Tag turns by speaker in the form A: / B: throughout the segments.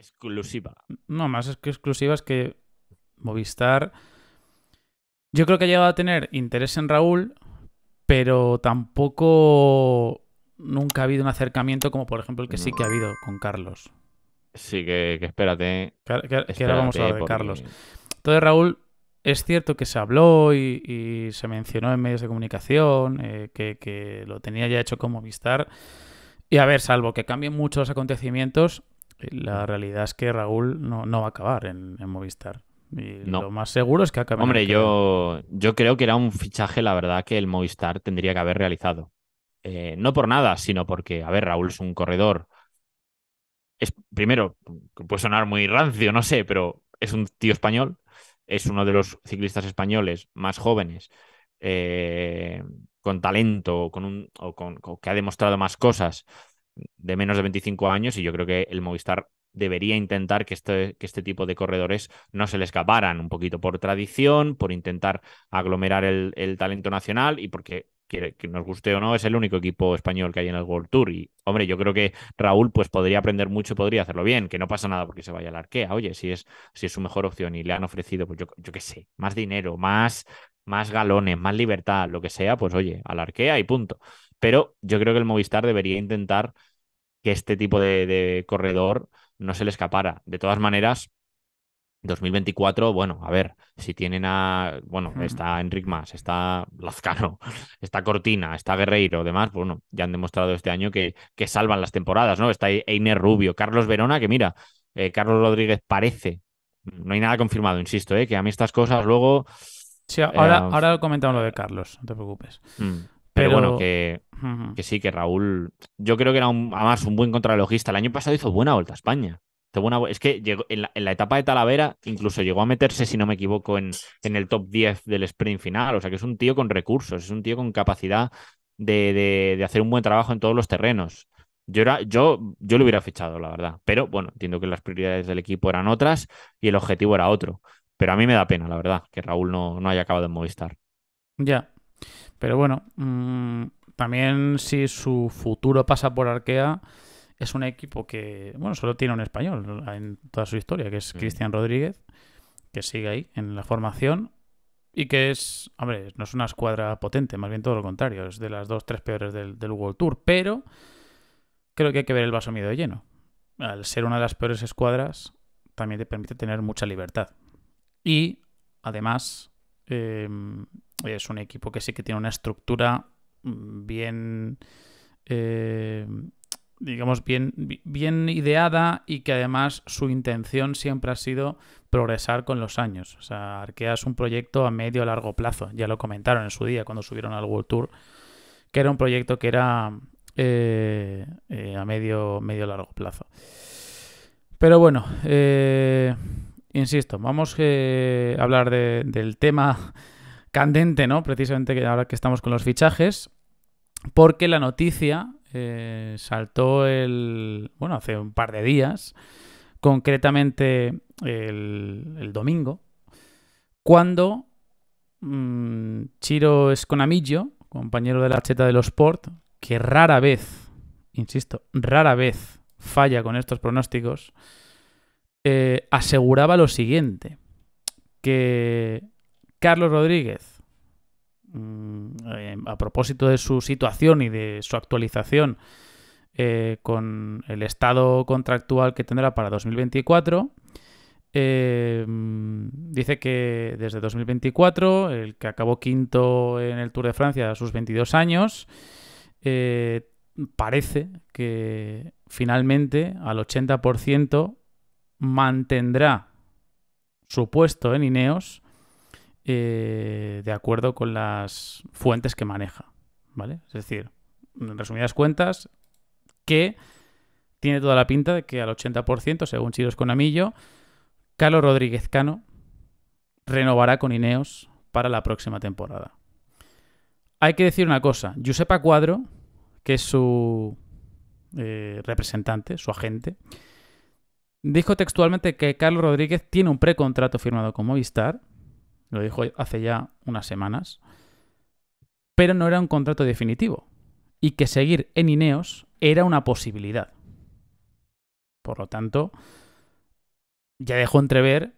A: Exclusiva. No, más es que exclusivas que Movistar. Yo creo que ha llegado a tener interés en Raúl, pero tampoco nunca ha habido un acercamiento como por ejemplo el que sí que ha habido con Carlos. Sí,
B: que, que espérate. Que, ahora vamos a hablar de Carlos.
A: Entonces, Raúl, es cierto que se habló y, se mencionó en medios de comunicación, eh, que, lo tenía ya hecho con Movistar. Y a ver, salvo que cambien muchos acontecimientos, la mm. realidad es que Raúl no, va a acabar en, Movistar. Y lo más seguro es que acabe. Hombre,
B: yo, yo creo que era un fichaje, la verdad, que el Movistar tendría que haber realizado. Eh, no por nada, sino porque, a ver, Raúl es un corredor. Es, primero, puede sonar muy rancio, no sé, pero es un tío español. Es uno de los ciclistas españoles más jóvenes, eh, con talento, con un, o con, que ha demostrado más cosas de menos de 25 años y yo creo que el Movistar debería intentar que este, este tipo de corredores no se le escaparan, un poquito por tradición, por intentar aglomerar el, talento nacional y porque que, que, nos guste o no, es el único equipo español que hay en el World Tour. Y, hombre, yo creo que Raúl pues, podría aprender mucho podría hacerlo bien, que no pasa nada porque se vaya la arquea. Oye, si es, si es su mejor opción y le han ofrecido, pues yo, yo qué sé, más dinero, más, más galones, más libertad, lo que sea, pues oye, al arquea y punto. Pero yo creo que el Movistar debería intentar que este tipo de, corredor no se le escapara. De todas maneras, 2024, bueno, a ver, si tienen a, bueno, está Enric más está Lazcano, está Cortina, está Guerreiro, demás, pues bueno, ya han demostrado este año que, que salvan las temporadas, ¿no? Está Einer Rubio, Carlos Verona, que mira, eh, Carlos Rodríguez parece, no hay nada confirmado, insisto, ¿eh? que a mí estas cosas luego...
A: Sí, ahora, eh, ahora comentamos lo de Carlos, no te preocupes. Mm. Pero, bueno, que, que,
B: sí, que Raúl, yo creo que era un, además un buen contralogista. El año pasado hizo buena vuelta a España. es que llegó, en, la, etapa de Talavera incluso llegó a meterse, si no me equivoco, en, en el top 10 del sprint final. O sea que es un tío con recursos, es un tío con capacidad de, de, hacer un buen trabajo en todos los terrenos. Yo, era, yo, yo lo hubiera fichado, la verdad. Pero bueno, entiendo que las prioridades del equipo eran otras y el objetivo era otro. Pero a mí me da pena, la verdad, que Raúl no, no haya acabado en Movistar.
A: Ya. Pero bueno, mm, también si su futuro pasa por Arkea, es un equipo que, bueno, solo tiene un español en toda su historia, que es Cristian Rodríguez, que sigue ahí en la formación y que es, hombre, no es una escuadra potente, más bien todo lo contrario, es de las dos, tres peores del, World Tour, pero creo que hay que ver el vaso medio lleno. Al ser una de las peores escuadras, también te permite tener mucha libertad. Y, además, em, es un equipo que sí que tiene una estructura mm, bien, eh, digamos, bien, bien ideada y que además su intención siempre ha sido progresar con los años. O sea, Arkea es un proyecto a medio o largo plazo, ya lo comentaron en su día cuando subieron al World Tour, que era un proyecto que era eh, eh, a medio, medio largo plazo. Pero bueno, insisto, vamos a hablar del tema candente, ¿no? Precisamente ahora que estamos con los fichajes, porque la noticia eh, saltó el, bueno, hace un par de días, concretamente el, domingo, cuando mm, Chiro Esconamillo, compañero de la cheta de los Sport, que rara vez, insisto, rara vez falla con estos pronósticos, eh, aseguraba lo siguiente, que Carlos Rodríguez, mm, eh, a propósito de su situación y de su actualización eh, con el estado contractual que tendrá para 2024, eh, mm, dice que desde 2024, el que acabó quinto en el Tour de Francia a sus 22 años, parece que finalmente al 80% mantendrá su puesto en Ineos eh, de acuerdo con las fuentes que maneja. ¿Vale? Es decir, en resumidas cuentas, que tiene toda la pinta de que al 80%, según Chiros Conamillo, Carlos Rodríguez Cano renovará con Ineos para la próxima temporada. Hay que decir una cosa, Giuseppa Cuadro, que es su eh, representante, su agente, dijo textualmente que Carlos Rodríguez tiene un precontrato firmado con Movistar lo dijo hace ya unas semanas, pero no era un contrato definitivo y que seguir en Ineos era una posibilidad. Por lo tanto, ya dejó entrever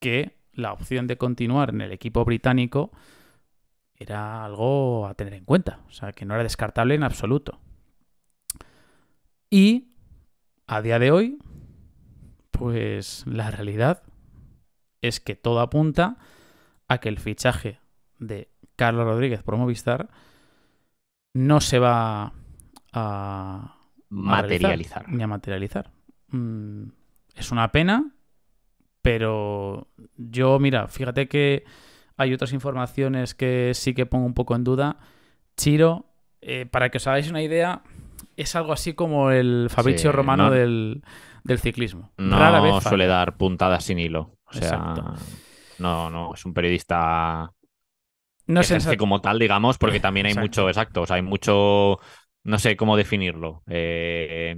A: que la opción de continuar en el equipo británico era algo a tener en cuenta, o sea, que no era descartable en absoluto. Y a día de hoy, pues la realidad es que todo apunta a que el fichaje de Carlos Rodríguez por Movistar no se va a materializar. a materializar. Mm, es una pena, pero yo, mira, fíjate que hay otras informaciones que sí que pongo un poco en duda. Chiro, eh, para que os hagáis una idea, es algo así como el Fabricio Romano del, ciclismo. No suele
B: dar puntadas sin hilo. O sea, no, no, es un periodista no sé como tal, digamos, porque también hay mucho, exacto, o sea, hay mucho, no sé cómo definirlo, eh,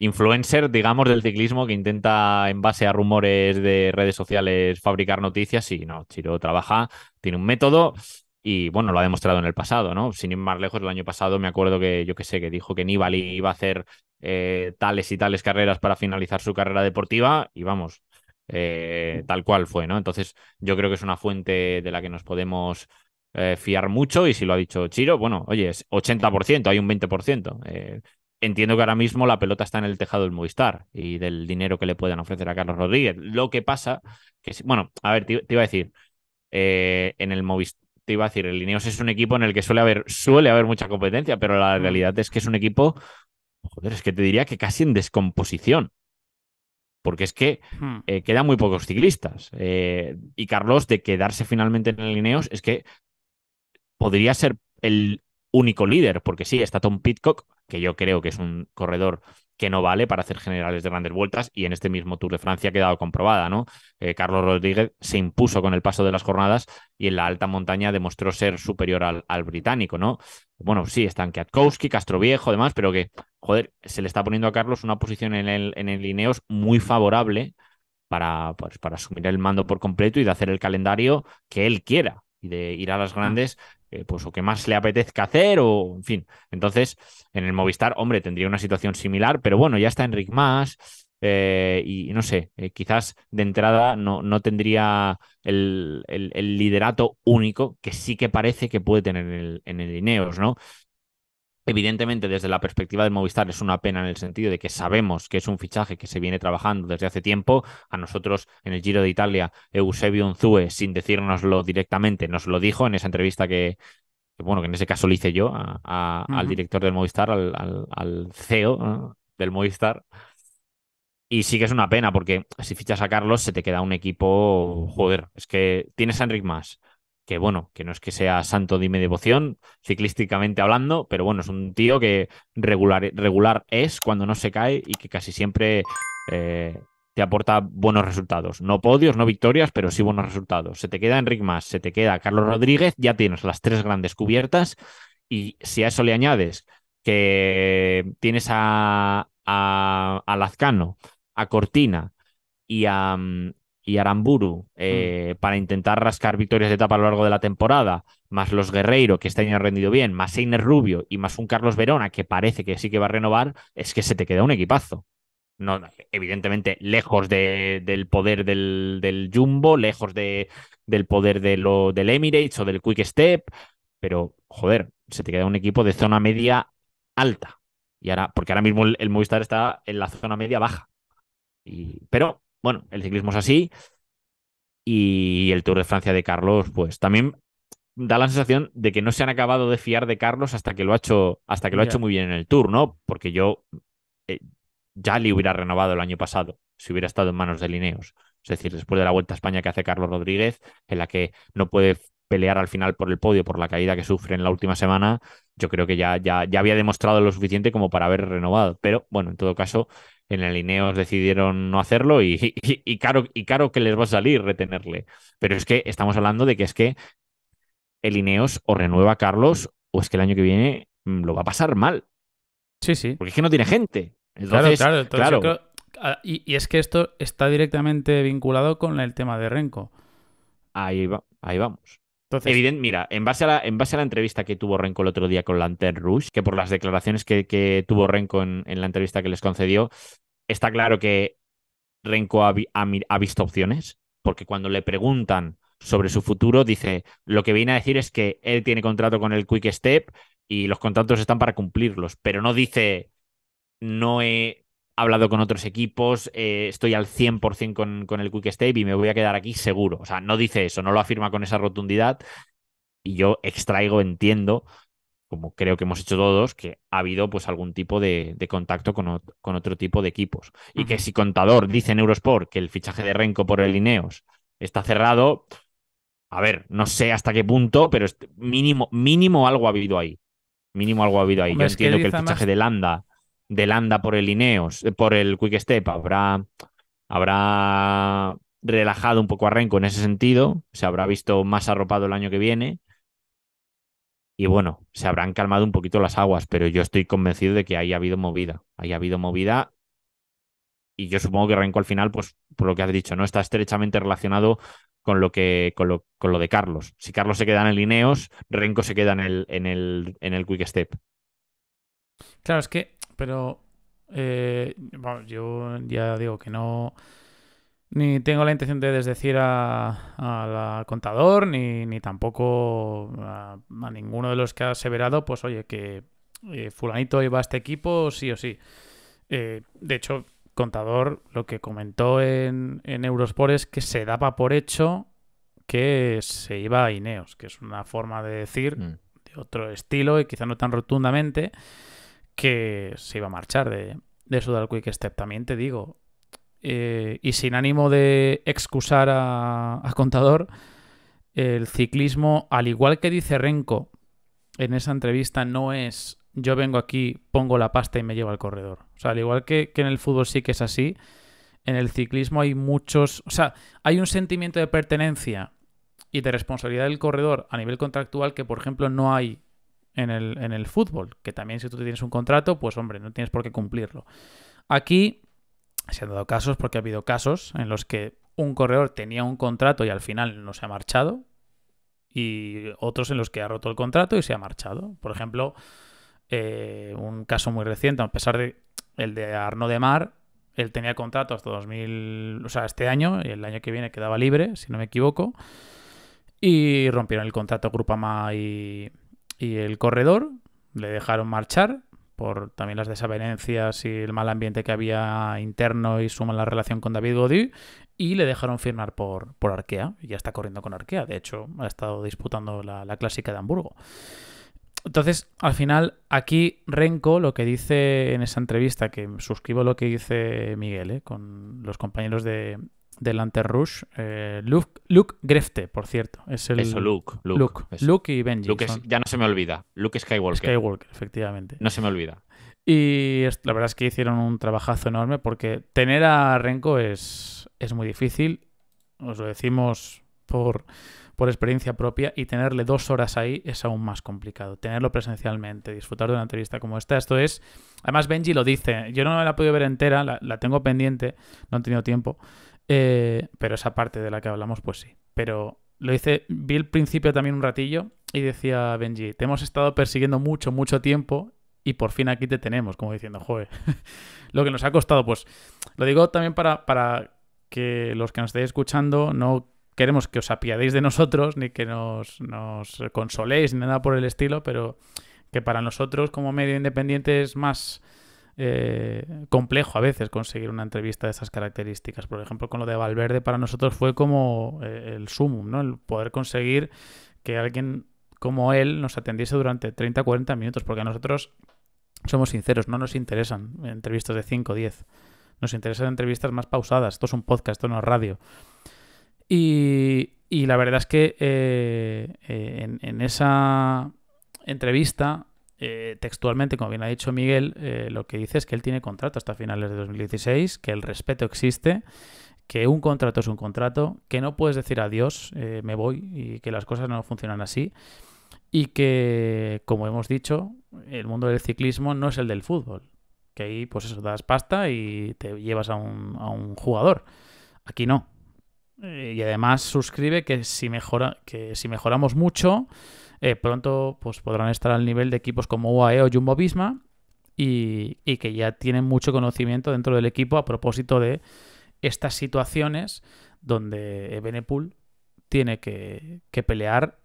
B: influencer, digamos, del ciclismo que intenta en base a rumores de redes sociales fabricar noticias y no, Chiro trabaja, tiene un método y bueno, lo ha demostrado en el pasado, ¿no? Sin ir más lejos, el año pasado me acuerdo que yo que sé, que dijo que Nibali iba a hacer eh, tales y tales carreras para finalizar su carrera deportiva y vamos, eh, tal cual fue, ¿no? Entonces yo creo que es una fuente de la que nos podemos eh, fiar mucho y si lo ha dicho Chiro, bueno, oye, es 80%, hay un 20%. Eh, entiendo que ahora mismo la pelota está en el tejado del Movistar y del dinero que le puedan ofrecer a Carlos Rodríguez. Lo que pasa, que bueno, a ver, te, iba a decir, en el Movistar te iba a decir, el Ineos es un equipo en el que suele haber, suele haber mucha competencia, pero la mm. realidad es que es un equipo, joder, es que te diría que casi en descomposición porque es que hmm. eh, quedan muy pocos ciclistas. Eh, y Carlos, de quedarse finalmente en el Ineos, es que podría ser el único líder, porque sí, está Tom Pitcock, que yo creo que es un corredor que no vale para hacer generales de grandes vueltas y en este mismo Tour de Francia ha quedado comprobada, ¿no? Eh, Carlos Rodríguez se impuso con el paso de las jornadas y en la alta montaña demostró ser superior al, británico, ¿no? Bueno, sí, están Kwiatkowski, Castroviejo, demás, pero que, joder, se le está poniendo a Carlos una posición en el, en el Lineos muy favorable para, pues, para asumir el mando por completo y de hacer el calendario que él quiera y de ir a las ah. grandes eh, pues o que más le apetezca hacer o, en fin. Entonces, en el Movistar, hombre, tendría una situación similar, pero bueno, ya está Enric Más eh, y, no sé, eh, quizás de entrada no, no tendría el, el, liderato único que sí que parece que puede tener el, en el Ineos, ¿no? Evidentemente, desde la perspectiva del Movistar es una pena en el sentido de que sabemos que es un fichaje que se viene trabajando desde hace tiempo. A nosotros en el Giro de Italia, Eusebio Unzue, sin decírnoslo directamente, nos lo dijo en esa entrevista que, bueno, que en ese caso le hice yo al director del Movistar, al, CEO del Movistar. Y sí que es una pena porque si fichas a Carlos se te queda un equipo, joder, es que tienes a Enric Más, que bueno, que no es que sea santo dime devoción, ciclísticamente hablando, pero bueno, es un tío que regular, regular es cuando no se cae y que casi siempre eh, te aporta buenos resultados. No podios, no victorias, pero sí buenos resultados. Se te queda Enrique Más, se te queda Carlos Rodríguez, ya tienes las tres grandes cubiertas y si a eso le añades que tienes a, a, a Lazcano, a Cortina y a, mm, y Aramburu mm. eh, para intentar rascar victorias de etapa a lo largo de la temporada, más los Guerreiro, que este año rendido bien, más Einer Rubio y más un Carlos Verona, que parece que sí que va a renovar, es que se te queda un equipazo. No, evidentemente, lejos del poder del, del Jumbo, lejos de, del poder de lo, del Emirates o del Quick Step, pero joder, se te queda un equipo de zona media alta. Y ahora, porque ahora mismo el, el Movistar está en la zona media baja. Y, pero bueno, el ciclismo es así. Y el Tour de Francia de Carlos, pues también da la sensación de que no se han acabado de fiar de Carlos hasta que lo ha hecho, hasta que lo ha hecho muy bien en el Tour, ¿no? Porque yo eh, ya le hubiera renovado el año pasado si hubiera estado en manos de Lineos. Es decir, después de la Vuelta a España que hace Carlos Rodríguez, en la que no puede pelear al final por el podio, por la caída que sufre en la última semana, yo creo que ya, ya, había demostrado lo suficiente como para haber renovado. Pero bueno, en todo caso, en el Ineos decidieron no hacerlo y, y, y, caro, que les va a salir retenerle. Pero es que estamos hablando de que es que el Ineos o renueva a Carlos o es que el año que viene mm, lo va a pasar mal. Sí, sí. Porque es que no tiene gente. Entonces, claro,
A: y, es que esto está directamente vinculado con el tema de Renko.
B: Ahí va, ahí vamos mira, en base, a la, entrevista que tuvo Renko el otro día con Lantern Rush, que por las declaraciones que, tuvo Renko en, la entrevista que les concedió, está claro que Renko ha, ha visto opciones, porque cuando le preguntan sobre su futuro, dice, lo que viene a decir es que él tiene contrato con el Quick Step y los contratos están para cumplirlos, pero no dice, no he hablado con otros equipos, eh, estoy al 100% con, con el Quick Step y me voy a quedar aquí seguro. O sea, no dice eso, no lo afirma con esa rotundidad. Y yo extraigo, entiendo, como creo que hemos hecho todos, que ha habido pues algún tipo de, contacto con, otro tipo de equipos. Y que si Contador dice en Eurosport que el fichaje de Renko por el Ineos está cerrado, a ver, no sé hasta qué punto, pero mínimo, mínimo algo ha habido ahí. Mínimo algo ha habido ahí. yo entiendo que, el fichaje de Landa de Landa por el Ineos, eh, por el Quick Step, habrá, habrá relajado un poco a Renko en ese sentido, se habrá visto más arropado el año que viene. Y bueno, se habrán calmado un poquito las aguas, pero yo estoy convencido de que haya habido movida. haya habido movida. Y yo supongo que Renko al final, pues por lo que has dicho, ¿no? Está estrechamente relacionado con lo que, con lo, de Carlos. Si Carlos se queda en el Ineos, Renko se queda en el, en el, en el Quick Step.
A: Claro, es que pero eh, yo ya digo que no. Ni tengo la intención de desdecir al contador, ni, ni tampoco a, ninguno de los que ha aseverado, pues oye, que eh, fulanito iba a este equipo, sí o sí. Eh, de hecho, contador lo que comentó en, en Eurosport es que se daba por hecho que se iba a Ineos, que es una forma de decir mm. de otro estilo y quizá no tan rotundamente que se iba a marchar de, de Sudal Quick Step. También te digo, eh, y sin ánimo de excusar a, Contador, el ciclismo, al igual que dice Renko en esa entrevista, no es yo vengo aquí, pongo la pasta y me llevo al corredor. O sea, al igual que, que en el fútbol sí que es así, en el ciclismo hay muchos, o sea, hay un sentimiento de pertenencia y de responsabilidad del corredor a nivel contractual que, por ejemplo, no hay en el, fútbol, que también si tú tienes un contrato, pues hombre, no tienes por qué cumplirlo. Aquí se han dado casos porque ha habido casos en los que un corredor tenía un contrato y al final no se ha marchado, y otros en los que ha roto el contrato y se ha marchado. Por ejemplo, eh, un caso muy reciente, a pesar de el de Arno de Mar, él tenía contrato hasta 2000, o sea, este año y el año que viene quedaba libre, si no me equivoco, y rompieron el contrato Grupama y y el corredor le dejaron marchar por también las desavenencias y el mal ambiente que había interno y suma la relación con David Godieu y le dejaron firmar por, por Arkea y ya está corriendo con Arkea, de hecho ha estado disputando la, clásica de Hamburgo. Entonces, al final, aquí Renko lo que dice en esa entrevista, que suscribo lo que dice Miguel, eh, con los compañeros de, Delante Rush. Eh, Luke, Luke, Grefte, por cierto. Es el, eso, Luke. Luke, Luke, y Benji.
B: ya no se me olvida. Luke Skywalker. Skywalker, efectivamente. No se
A: me olvida. Y la verdad es que hicieron un trabajazo enorme porque tener a Renko es, es muy difícil. Os lo decimos por, experiencia propia y tenerle dos horas ahí es aún más complicado. Tenerlo presencialmente, disfrutar de una entrevista como esta, esto es... Además Benji lo dice, yo no me la he podido ver entera, la, la tengo pendiente, no he tenido tiempo, eh, pero esa parte de la que hablamos, pues sí. Pero lo hice, vi el principio también un ratillo y decía Benji, te hemos estado persiguiendo mucho, mucho tiempo y por fin aquí te tenemos, como diciendo, joder, lo que nos ha costado, pues lo digo también para, para que los que nos estéis escuchando no queremos que os apiadéis de nosotros, ni que nos, nos consoléis, ni nada por el estilo, pero que para nosotros como medio independiente es más eh, complejo a veces conseguir una entrevista de esas características. Por ejemplo, con lo de Valverde para nosotros fue como eh, el sumum, ¿no? El poder conseguir que alguien como él nos atendiese durante 30, 40 minutos, porque nosotros, somos sinceros, no nos interesan entrevistas de 5, 10. Nos interesan entrevistas más pausadas. Esto es un podcast, esto no es radio. Y, la verdad es que eh, en, en esa entrevista eh, textualmente, como bien ha dicho Miguel, eh, lo que dice es que él tiene contrato hasta finales de 2016, que el respeto existe, que un contrato es un contrato, que no puedes decir adiós, eh, me voy y que las cosas no funcionan así. Y que, como hemos dicho, el mundo del ciclismo no es el del fútbol. Que ahí, pues eso, das pasta y te llevas a un, jugador. Aquí no. Y además suscribe que si, mejora, que si mejoramos mucho, eh, pronto pues, podrán estar al nivel de equipos como UAE o Jumbo Visma y, que ya tienen mucho conocimiento dentro del equipo a propósito de estas situaciones donde Benepool tiene que, pelear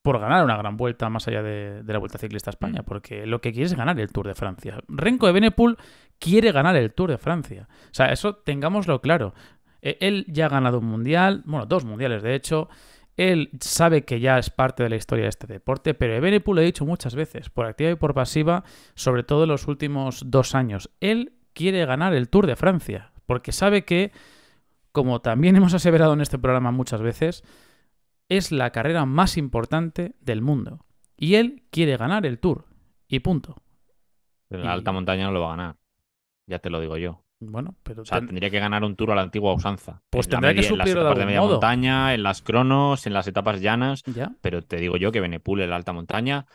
A: por ganar una gran vuelta más allá de, la Vuelta Ciclista España, mm. porque lo que quiere es ganar el Tour de Francia. Renko de Benepool quiere ganar el Tour de Francia. O sea, eso tengámoslo claro. E-, él ya ha ganado un mundial, bueno, dos mundiales de hecho. Él sabe que ya es parte de la historia de este deporte, pero Evenepoel lo ha dicho muchas veces, por activa y por pasiva, sobre todo en los últimos dos años. Él quiere ganar el Tour de Francia, porque sabe que, como también hemos aseverado en este programa muchas veces, es la carrera más importante del mundo. Y él quiere ganar el Tour. Y punto.
B: En la alta montaña no lo va a ganar. Ya te lo digo yo.
A: Bueno, pero. tendría que
B: ganar un tour a la antigua usanza. Pues en tendría que en las etapas de, media montaña, en las cronos, en las etapas llanas. Pero te digo yo que Benepul, en la alta montaña,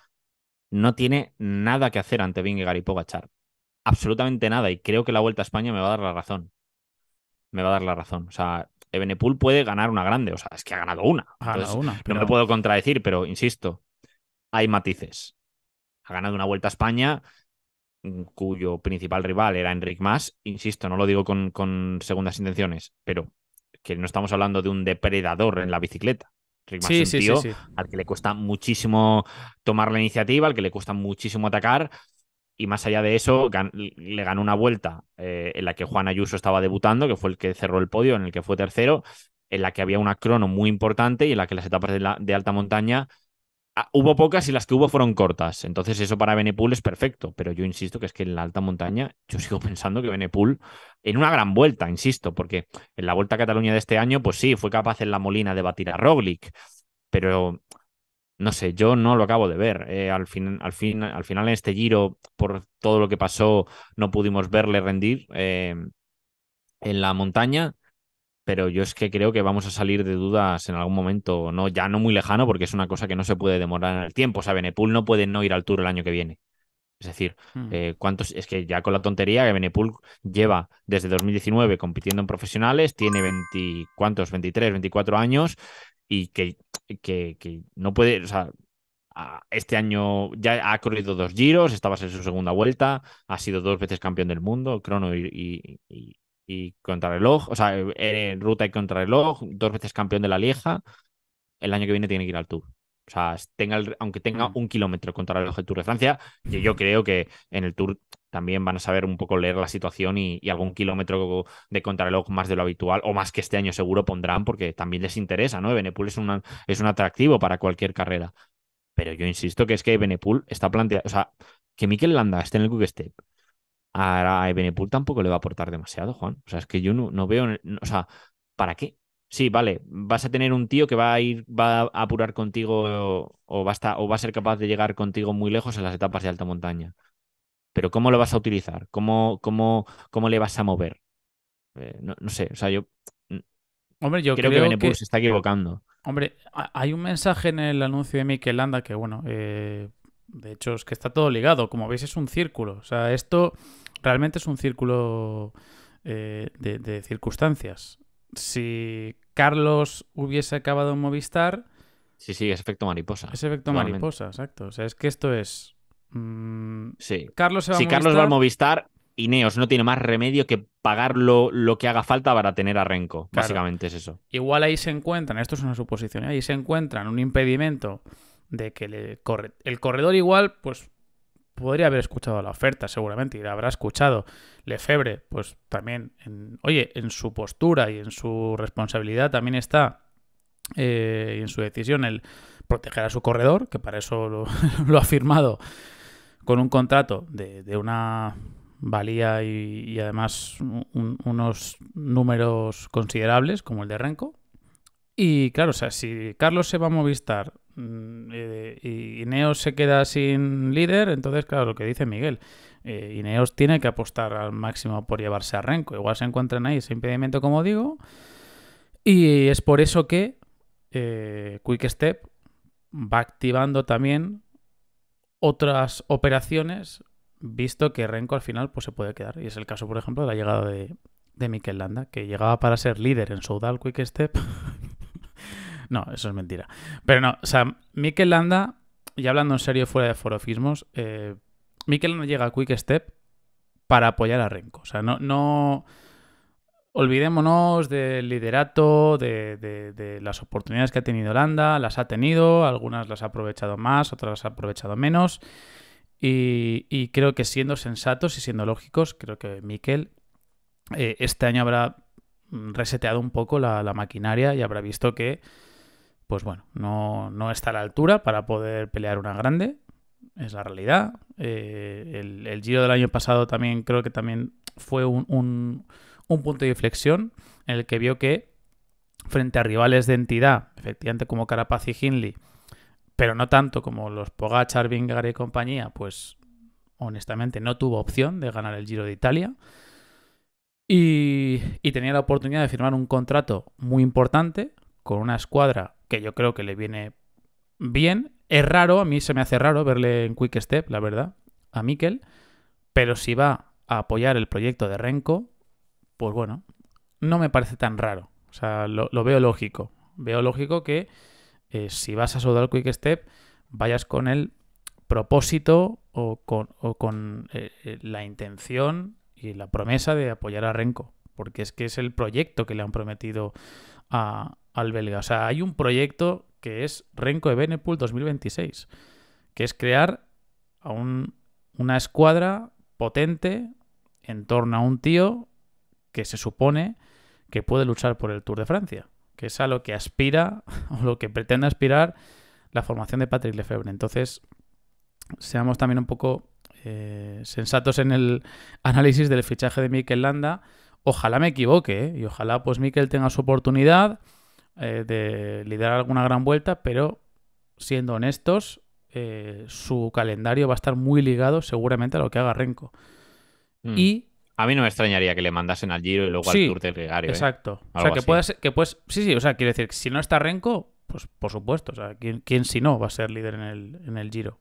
B: no tiene nada que hacer ante Vingegaard y Pogachar. Absolutamente nada. Y creo que la Vuelta a España me va a dar la razón. Me va a dar la razón. O sea, Ebenepool puede ganar una grande. O sea, es que ha ganado una. No me puedo contradecir, pero insisto, hay matices. Ha ganado una Vuelta a España Mm, cuyo principal rival era Enric Mas, insisto, no lo digo con, con segundas intenciones, pero que no estamos hablando de un depredador en la bicicleta. sí, sí, sí, al que le cuesta muchísimo tomar la iniciativa, al que le cuesta muchísimo atacar. Y más allá de eso, le ganó una vuelta eh, en la que Juan Ayuso estaba debutando, que fue el que cerró el podio, en el que fue tercero, en la que había una crono muy importante y en la que las etapas de alta montaña Ah, hubo pocas y las que hubo fueron cortas. Entonces, eso para Benepool es perfecto. Pero yo insisto que es que en la alta montaña, yo sigo pensando que Benepool, en una gran vuelta, insisto, porque en la vuelta a Cataluña de este año, pues sí, fue capaz en la Molina de batir a Roglic. Pero no sé, yo no lo acabo de ver. Eh, al, al, fin, al final, en este giro, por todo lo que pasó, no pudimos verle rendir eh, en la montaña pero yo es que creo que vamos a salir de dudas en algún momento, no ya no muy lejano, porque es una cosa que no se puede demorar en el tiempo. O sea, Benepool no puede no ir al Tour el año que viene. Es decir, hmm. eh, ¿cuántos? Es que ya con la tontería que Benepool lleva desde 2019 compitiendo en profesionales, tiene 20, ¿cuántos? 23, 24 años y que, que, no puede, o sea, este año ya ha corrido dos giros, estaba en su segunda vuelta, ha sido dos veces campeón del mundo, crono y, y contrarreloj, o sea, en ruta y contrarreloj, dos veces campeón de la Lieja, el año que viene tiene que ir al Tour. O sea, tenga aunque tenga mm. un kilómetro contra el reloj Tour de Francia, yo, creo que en el Tour también van a saber un poco leer la situación y, algún kilómetro de contrarreloj más de lo habitual o más que este año seguro pondrán porque también les interesa, ¿no? benepool es, una, es un atractivo para cualquier carrera. Pero yo insisto que es que benepool está planteado, o sea, que Mikel Landa esté en el Quick Step, a Benepul tampoco le va a aportar demasiado, Juan. O sea, es que yo no, veo, o sea, ¿para qué? Sí, vale, vas a tener un tío que va a ir, va a apurar contigo o, va a o, va a ser capaz de llegar contigo muy lejos en las etapas de alta montaña. Pero ¿cómo lo vas a utilizar? ¿Cómo, cómo, cómo le vas a mover? Eh, no, sé, o sea, yo, mm, hombre, yo creo, que Benepul se está equivocando.
A: Hombre, hay un mensaje en el anuncio de Landa que, bueno, eh, de hecho, es que está todo ligado. Como veis, es un círculo. O sea, esto realmente es un círculo eh, de, circunstancias. Si Carlos hubiese acabado en Movistar.
B: Sí, sí, es efecto mariposa. Es efecto mariposa,
A: exacto. O sea, es que esto es. Mm, sí. Carlos se va si a Carlos va al
B: Movistar, Ineos no tiene más remedio que pagar lo, que haga falta para tener a Renko. Básicamente es eso.
A: Igual ahí se encuentran, esto es una suposición, ¿eh? ahí se encuentran un impedimento de que le corre... el corredor igual, pues podría haber escuchado la oferta seguramente y la habrá escuchado. Lefebre, pues también, oye, en su postura y en su responsabilidad también está eh, en su decisión el proteger a su corredor, que para eso lo, ha firmado con un contrato de, una valía y, además unos números considerables como el de Renko. Y claro, o sea, si Carlos se va a Movistar Mm, eh, y Ineos se queda sin líder, entonces, claro, lo que dice Miguel, Ineos eh, tiene que apostar al máximo por llevarse a Renko. Igual se encuentran ahí ese impedimento, como digo, y es por eso que eh, Quick Step va activando también otras operaciones, visto que Renko al final pues, se puede quedar. Y es el caso, por ejemplo, de la llegada de, de Mikel Landa, que llegaba para ser líder en Soudal Quick Step No, eso es mentira. Pero no, o sea, Mikel Landa, y hablando en serio fuera de forofismos, eh, Mikel no llega a Quick Step para apoyar a Renko. O sea, no, no olvidémonos del liderato, de, de, las oportunidades que ha tenido Landa, las ha tenido, algunas las ha aprovechado más, otras las ha aprovechado menos. Y, creo que siendo sensatos y siendo lógicos, creo que Mikel eh, este año habrá reseteado un poco la maquinaria y habrá visto que pues bueno, no, no está a la altura para poder pelear una grande, es la realidad. Eh, el, giro del año pasado también creo que también fue un, punto de inflexión en el que vio que frente a rivales de entidad, efectivamente como Carapaz y Hindley, pero no tanto como los Pogachar, Vingar y compañía, pues honestamente no tuvo opción de ganar el Giro de Italia. Y, y tenía la oportunidad de firmar un contrato muy importante con una escuadra que yo creo que le viene bien. Es raro, a mí se me hace raro verle en Quick Step, la verdad, a Mikel, pero si va a apoyar el proyecto de Renko, pues bueno, no me parece tan raro. O sea, lo, veo lógico. Veo lógico que eh, si vas a saludar Quick Step, vayas con el propósito o con, eh, eh, la intención y la promesa de apoyar a Renko, porque es que es el proyecto que le han prometido a, al belga. O sea, hay un proyecto que es Renko de Benepool 2026, que es crear a un, una escuadra potente en torno a un tío que se supone que puede luchar por el Tour de Francia, que es a lo que aspira o lo que pretende aspirar la formación de Patrick Lefebvre. Entonces, seamos también un poco eh, sensatos en el análisis del fichaje de Mikel Landa. Ojalá me equivoque ¿eh? y ojalá pues Mikel tenga su oportunidad eh, de liderar alguna gran vuelta, pero siendo honestos, eh, su calendario va a estar muy ligado seguramente a lo que haga Renko. Mm. Y
B: a mí no me extrañaría que le mandasen al Giro y luego al Tour del ¿eh? Exacto. O sea, que
A: puedas, que pues sí, sí, o sea, quiero decir que si no está Renko, pues por supuesto, o sea, ¿quién, si no va a ser líder en el, Giro?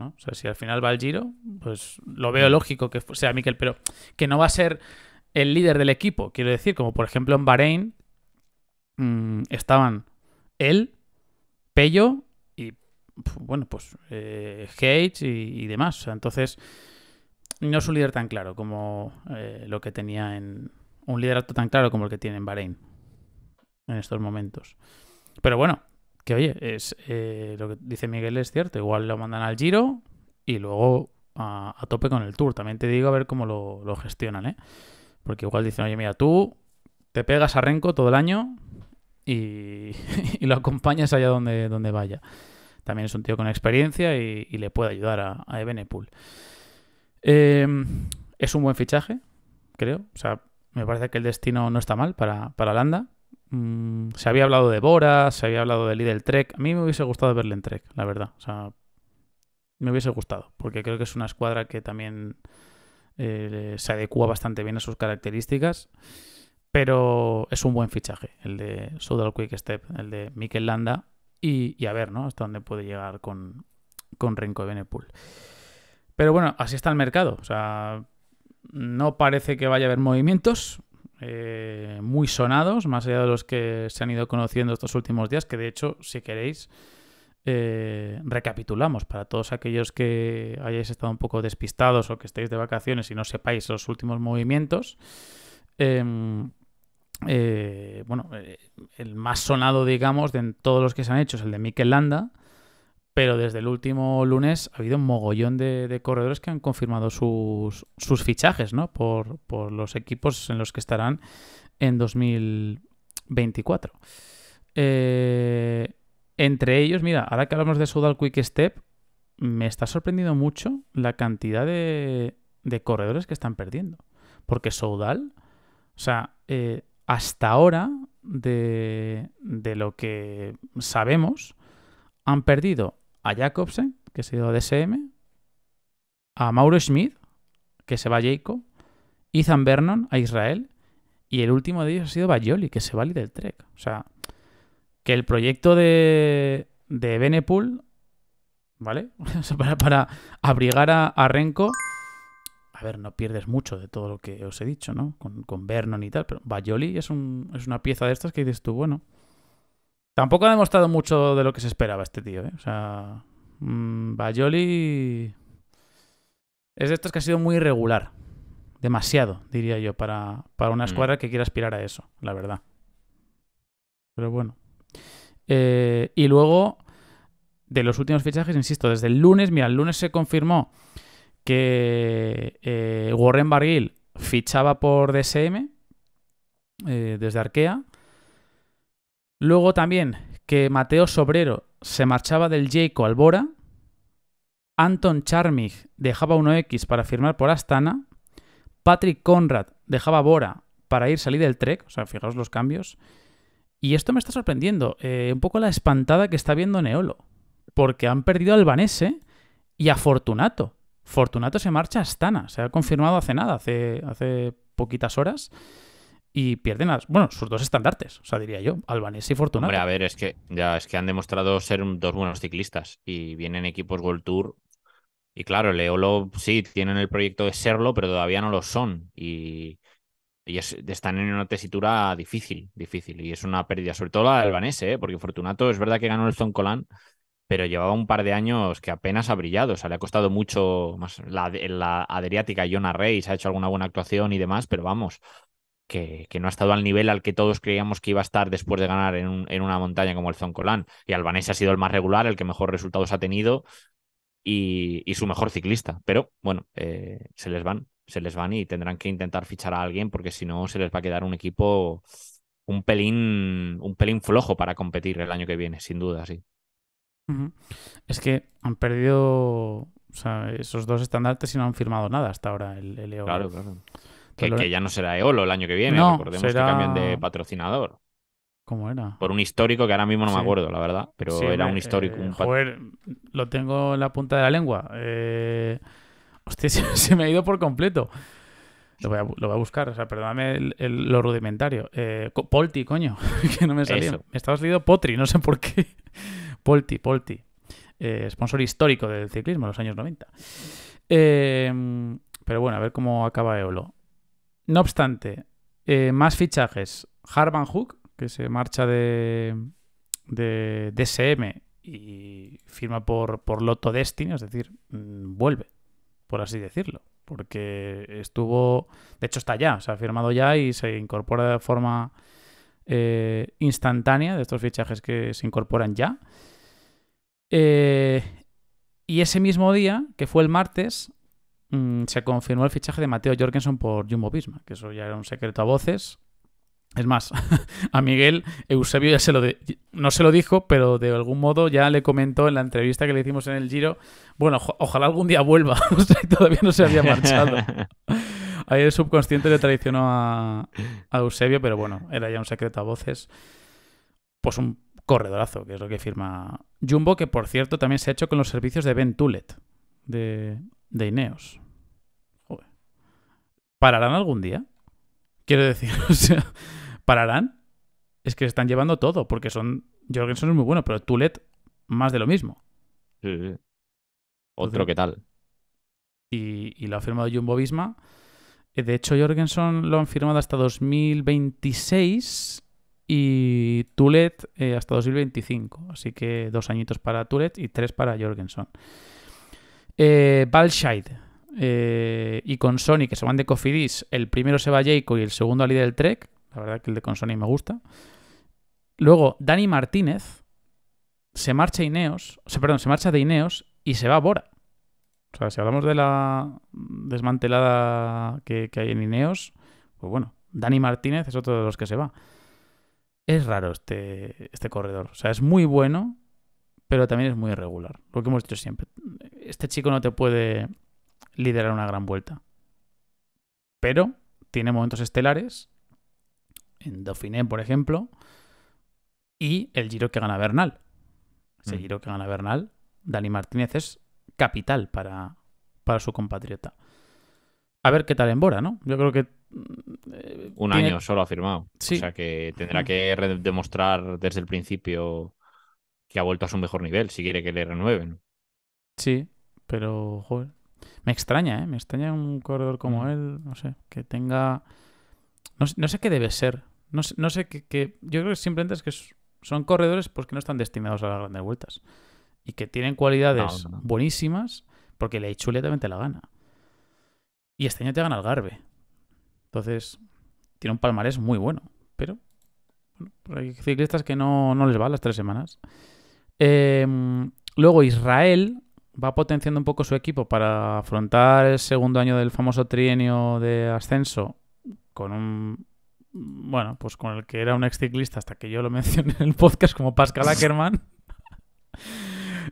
A: O sea, si al final va al Giro, pues lo veo mm. lógico que sea Mikel, pero que no va a ser el líder del equipo, quiero decir, como por ejemplo en Bahrein, Mm, estaban él, Pello y, bueno, pues eh, y, demás. entonces, no es un líder tan claro como eh, lo que tenía en... Un liderato tan claro como el que tiene en Bahrein en estos momentos. Pero bueno, que oye, es eh, lo que dice Miguel es cierto. Igual lo mandan al Giro y luego a, tope con el Tour. También te digo a ver cómo lo, lo, gestionan, ¿eh? Porque igual dicen, oye, mira, tú te pegas a Renko todo el año y, lo acompañas allá donde, donde vaya. También es un tío con experiencia y, le puede ayudar a, a pool em, es un buen fichaje, creo. O sea, me parece que el destino no está mal para, para Landa. Mm, se había hablado de Bora, se había hablado de Lidl Trek. A mí me hubiese gustado verle en Trek, la verdad. me hubiese gustado, porque creo que es una escuadra que también eh, se adecua bastante bien a sus características. Pero es un buen fichaje, el de Soudal Quick Step, el de Mikel Landa. Y, a ver, ¿no? Hasta dónde puede llegar con, con Renko de Benepool. Pero bueno, así está el mercado. O sea, no parece que vaya a haber movimientos eh, muy sonados, más allá de los que se han ido conociendo estos últimos días, que de hecho, si queréis, eh, recapitulamos para todos aquellos que hayáis estado un poco despistados o que estéis de vacaciones y no sepáis los últimos movimientos. Em, eh, bueno, eh, el más sonado, digamos, de todos los que se han hecho es el de Mikel Landa, pero desde el último lunes ha habido un mogollón de, corredores que han confirmado sus, fichajes, ¿no? Por, los equipos en los que estarán en 2024. Eh, entre ellos, mira, ahora que hablamos de Soudal Quick Step, me está sorprendiendo mucho la cantidad de, de corredores que están perdiendo. Porque Soudal, o sea, eh, hasta ahora, de, de, lo que sabemos, han perdido a Jacobsen, que se ido a DSM, a Mauro Schmidt, que se va a Jacob, Ethan Vernon a Israel, y el último de ellos ha sido Bayoli, que se va a del Trek. O sea, que el proyecto de, de Benepool, ¿vale? para, para abrigar a, a Renko a ver, no pierdes mucho de todo lo que os he dicho, ¿no? Con, con Vernon y tal, pero Bayoli es, un, es una pieza de estas que dices tú, bueno. Tampoco ha demostrado mucho de lo que se esperaba este tío, ¿eh? O sea, mm, Bayoli es de estas que ha sido muy irregular. Demasiado, diría yo, para, una mm. escuadra que quiera aspirar a eso, la verdad. Pero bueno. Eh, y luego, de los últimos fichajes, insisto, desde el lunes, mira, el lunes se confirmó que eh, Warren Barguil fichaba por DSM eh, desde Arkea. Luego también que Mateo Sobrero se marchaba del Jayco al Bora. Anton Charmig dejaba 1X para firmar por Astana. Patrick Conrad dejaba Bora para ir salir del Trek. O sea, fijaos los cambios. Y esto me está sorprendiendo. Eh, un poco la espantada que está viendo Neolo. Porque han perdido al Vanese y a Fortunato. Fortunato se marcha a Astana. Se ha confirmado hace nada, hace, hace poquitas horas. Y pierden bueno, sus dos estandartes, o sea, diría yo, Albanés y Fortunato. Hombre, a
B: ver, es que ya es que han demostrado ser dos buenos ciclistas y vienen equipos World Tour y claro, Leolo sí, tienen el proyecto de serlo, pero todavía no lo son. Y, están en una tesitura difícil, difícil. Y es una pérdida, sobre todo la de Albanese, ¿eh? porque Fortunato es verdad que ganó el Zoncolan, pero llevaba un par de años que apenas ha brillado. O sea, le ha costado mucho más. La, la Adriática, Jonah Reyes ha hecho alguna buena actuación y demás, pero vamos, que, que, no ha estado al nivel al que todos creíamos que iba a estar después de ganar en, en una montaña como el Zoncolán. Y Albanés ha sido el más regular, el que mejor resultados ha tenido y, su mejor ciclista. Pero bueno, eh, se les van, se les van y tendrán que intentar fichar a alguien porque si no se les va a quedar un equipo un pelín, un pelín flojo para competir el año que viene, sin duda, sí.
A: Es que han perdido esos dos estandartes y no han firmado nada hasta ahora el, e e. Claro, claro. Que,
B: ya no será EOLO e el año que viene, recordemos que cambian de patrocinador. ¿Cómo era? Por un histórico que ahora mismo no me acuerdo, la verdad, pero era un histórico. Eh,
A: un lo tengo en la punta de la lengua. Eh... Hostia, se, me ha ido por completo. Lo voy a, buscar, o sea, perdóname lo rudimentario. Eh, Polti, coño, que no me salió, Me estaba saliendo Potri, no sé por qué. Polti, Polti, eh, sponsor histórico del ciclismo en los años 90. Eh, pero bueno, a ver cómo acaba Eolo. No obstante, eh, más fichajes. Harman Hook, que se marcha de, DSM y firma por, por Lotto Destiny, es decir, mm, vuelve, por así decirlo. Porque estuvo, de hecho está ya, se ha firmado ya y se incorpora de forma instantánea de estos fichajes que se incorporan ya. Eh, y ese mismo día, que fue el martes, mm, se confirmó el fichaje de Mateo Jorgensen por Jumbo Visma, que eso ya era un secreto a voces. Es más, a Miguel Eusebio ya se lo no se lo dijo, pero de algún modo ya le comentó en la entrevista que le hicimos en el Giro, bueno, ojalá algún día vuelva, todavía no se había marchado. Ahí el subconsciente le traicionó a, a Eusebio, pero bueno, era ya un secreto a voces. Pues un corredorazo, que es lo que firma Jumbo, que por cierto también se ha hecho con los servicios de Ben de, Ineos. ¿Pararán algún día? Quiero decir, o sea, ¿pararán? Es que están llevando todo, porque son. Jorgensen es muy bueno, pero Tulet más de lo mismo. Otro que tal. Y, y, lo ha firmado Jumbo Visma. Eh, de hecho, Jorgensen lo han firmado hasta 2026 y Tulet eh, hasta 2025. Así que dos añitos para Tulet y tres para Jorgensen. Eh, eh, y con Sony, que se van de Cofidis, el primero se va Jacob y el segundo al líder del Trek. La verdad que el de con Sony me gusta. Luego, Dani Martínez se marcha Ineos, perdón, se marcha de Ineos y se va a Bora. O sea, si hablamos de la desmantelada que, que hay en Ineos, pues bueno, Dani Martínez es otro de los que se va. Es raro este, este corredor. O sea, es muy bueno, pero también es muy irregular. Lo que hemos dicho siempre. Este chico no te puede liderar una gran vuelta. Pero tiene momentos estelares. En Dauphiné, por ejemplo. Y el giro que gana Bernal. Ese mm. giro que gana Bernal, Dani Martínez es capital para, para su compatriota. A ver qué tal en Bora, ¿no? Yo creo que eh, un año solo
B: ha firmado. O sea que tendrá que demostrar desde el principio que ha vuelto a su mejor nivel si quiere que le renueven.
A: Sí, pero Me extraña, ¿eh? Me extraña un corredor como mm. él, no sé, que tenga... No, sé qué debe ser. No, sé qué... Yo creo que simplemente es que son corredores porque no están destinados a las grandes vueltas. Y que tienen cualidades buenísimas porque le he también te la gana. Y este año te gana el Garbe. Entonces, tiene un palmarés muy bueno, pero pues hay ciclistas que no, les va las tres semanas. Em, luego Israel va potenciando un poco su equipo para afrontar el segundo año del famoso trienio de ascenso con un bueno, pues con el que era un ex ciclista hasta que yo lo mencioné en el podcast como Pascal Ackerman.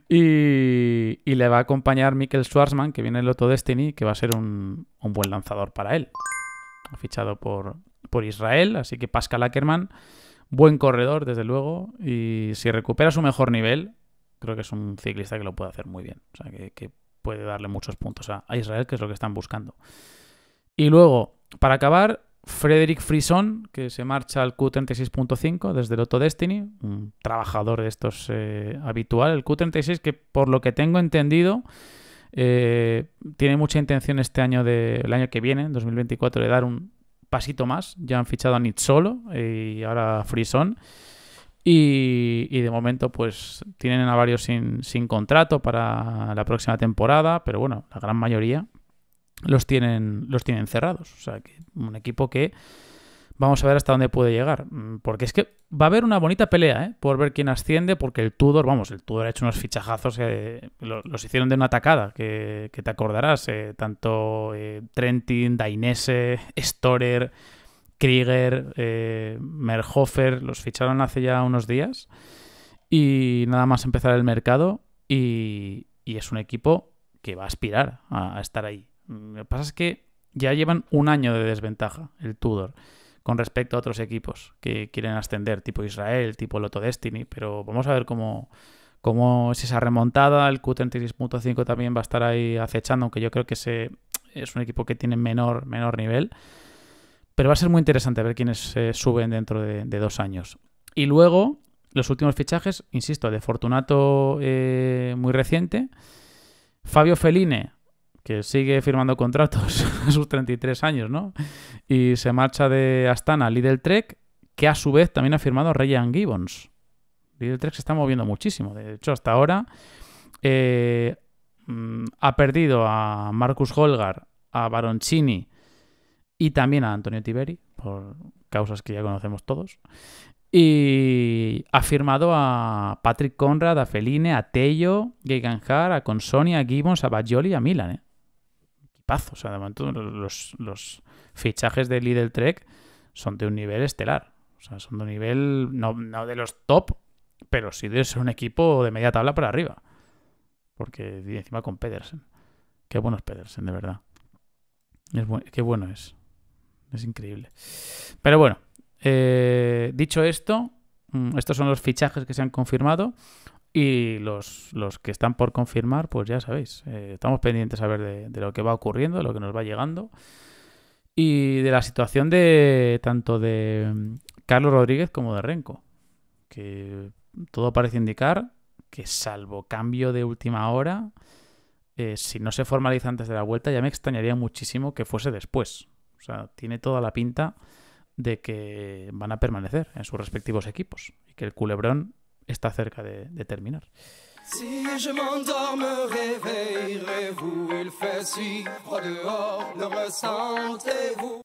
A: y, le va a acompañar Mikel Schwarzman, que viene el Lotto Destiny, que va a ser un, un buen lanzador para él fichado por, por Israel, así que Pascal Ackerman, buen corredor desde luego, y si recupera su mejor nivel, creo que es un ciclista que lo puede hacer muy bien, o sea, que, puede darle muchos puntos a, Israel, que es lo que están buscando. Y luego, para acabar, Frederick Frison, que se marcha al Q36.5 desde el Destiny, un trabajador de estos eh, habitual, el Q36 que por lo que tengo entendido eh, tiene mucha intención este año, de, el año que viene, 2024, de dar un pasito más. Ya han fichado a Solo. y ahora a Frison. Y, de momento, pues tienen a varios sin, sin contrato para la próxima temporada, pero bueno, la gran mayoría los tienen, los tienen cerrados. O sea, que un equipo que Vamos a ver hasta dónde puede llegar. Mm, porque es que va a haber una bonita pelea, ¿eh? Por ver quién asciende, porque el Tudor, vamos, el Tudor ha hecho unos fichajazos que eh, los hicieron de una atacada, que, te acordarás. Eh, tanto eh, Trentin, Dainese, Storer, Krieger, Merhofer, los ficharon hace ya unos días. Y nada más empezar el mercado. Y, es un equipo que va a aspirar a estar ahí. Lo que pasa es que ya llevan un año de desventaja el Tudor con respecto a otros equipos que quieren ascender, tipo Israel, tipo Lotto Destiny, pero vamos a ver cómo, cómo es esa remontada. El Q36.5 también va a estar ahí acechando, aunque yo creo que es un equipo que tiene menor, menor nivel. Pero va a ser muy interesante ver quiénes suben dentro de, dos años. Y luego, los últimos fichajes, insisto, de Fortunato eh, muy reciente. Fabio Feline, que sigue firmando contratos a sus 33 años, ¿no? Y se marcha de Astana a Lidl Trek, que a su vez también ha firmado a Ryan Gibbons. Lidl Trek se está moviendo muchísimo. De hecho, hasta ahora eh, mm, ha perdido a Marcus Holgar, a Baroncini y también a Antonio Tiberi, por causas que ya conocemos todos. Y ha firmado a Patrick Conrad, a Feline, a Tello, a a Consonia, a Gibbons, a Bajoli a Milan. ¿eh? Paz, O sea, de momento los, los fichajes de Lidl Trek son de un nivel estelar. O sea, son de un nivel, no, no de los top, pero sí de ser un equipo de media tabla para arriba. Porque encima con Pedersen. Qué bueno es Pedersen, de verdad. qué bueno es. Es increíble. Pero bueno, eh, dicho esto, mm, estos son los fichajes que se han confirmado. Y los, que están por confirmar, pues ya sabéis, eh, estamos pendientes a ver de, lo que va ocurriendo, de lo que nos va llegando y de la situación de tanto de mm, Carlos Rodríguez como de Renco. que todo parece indicar que salvo cambio de última hora, eh, si no se formaliza antes de la vuelta, ya me extrañaría muchísimo que fuese después. O sea, tiene toda la pinta de que van a permanecer en sus respectivos equipos y que el culebrón está cerca de, de terminar. Si je m'endorme, me réveillerez-vous, il fait si froid dehors, le ressentez-vous